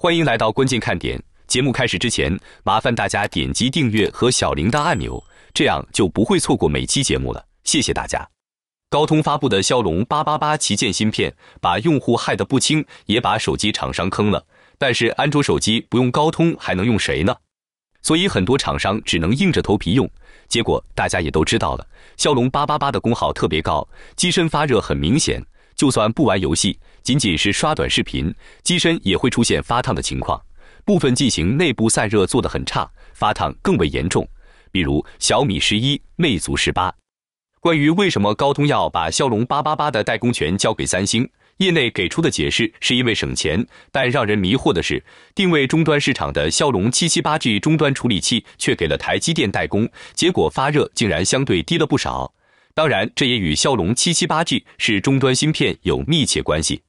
欢迎来到关键看点。节目开始之前，麻烦大家点击订阅和小铃铛按钮，这样就不会错过每期节目了。谢谢大家。高通发布的骁龙八八八旗舰芯片，把用户害得不轻，也把手机厂商坑了。但是安卓手机不用高通还能用谁呢？所以很多厂商只能硬着头皮用。结果大家也都知道了，骁龙八八八的功耗特别高，机身发热很明显。就算不玩游戏，仅仅是刷短视频，机身也会出现发烫的情况。部分机型内部散热做的很差，发烫更为严重。比如小米十一、魅族十八。关于为什么高通要把骁龙八八八的代工权交给三星，业内给出的解释是因为省钱。但让人迷惑的是，定位终端市场的骁龙七七八 G 终端处理器却给了台积电代工，结果发热竟然相对低了不少。当然，这也与骁龙七七八 G 是终端芯片有密切关系。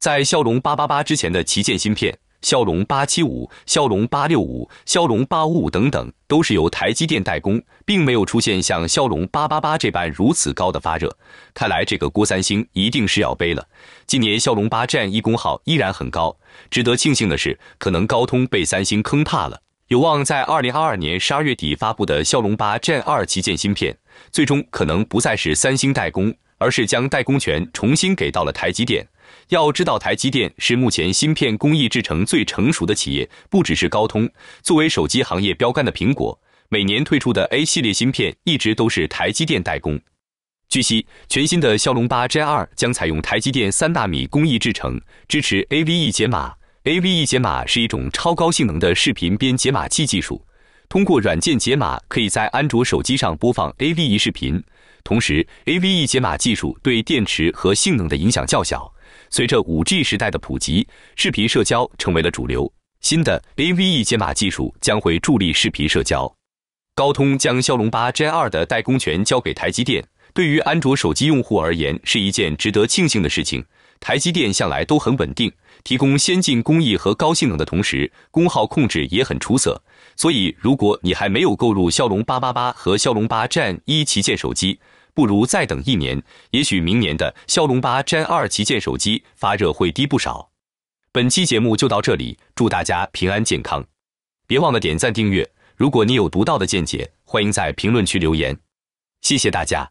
在骁龙八八八之前的旗舰芯片，骁龙八七五、骁龙八六五、骁龙八五五等等，都是由台积电代工，并没有出现像骁龙八八八这般如此高的发热。看来这个郭三星一定是要背了。今年骁龙八 Gen 一功耗依然很高，值得庆幸的是，可能高通被三星坑怕了，有望在二零二二年十二月底发布的骁龙八 Gen 二旗舰芯片。最终可能不再是三星代工，而是将代工权重新给到了台积电。要知道，台积电是目前芯片工艺制成最成熟的企业。不只是高通，作为手机行业标杆的苹果，每年推出的 A 系列芯片一直都是台积电代工。据悉，全新的骁龙8 Gen 2将采用台积电三纳米工艺制成，支持 AVE 解码。AVE 解码是一种超高性能的视频编解码器技术。通过软件解码，可以在安卓手机上播放 AVE 视频。同时，AVE 解码技术对电池和性能的影响较小。随着 5G 时代的普及，视频社交成为了主流。新的 AVE 解码技术将会助力视频社交。高通将骁龙八 Gen 2的代工权交给台积电，对于安卓手机用户而言是一件值得庆幸的事情。台积电向来都很稳定。提供先进工艺和高性能的同时，功耗控制也很出色。所以，如果你还没有购入骁龙八八八和骁龙八 Gen 一旗舰手机，不如再等一年。也许明年的骁龙八 Gen 二旗舰手机发热会低不少。本期节目就到这里，祝大家平安健康，别忘了点赞订阅。如果你有独到的见解，欢迎在评论区留言。谢谢大家。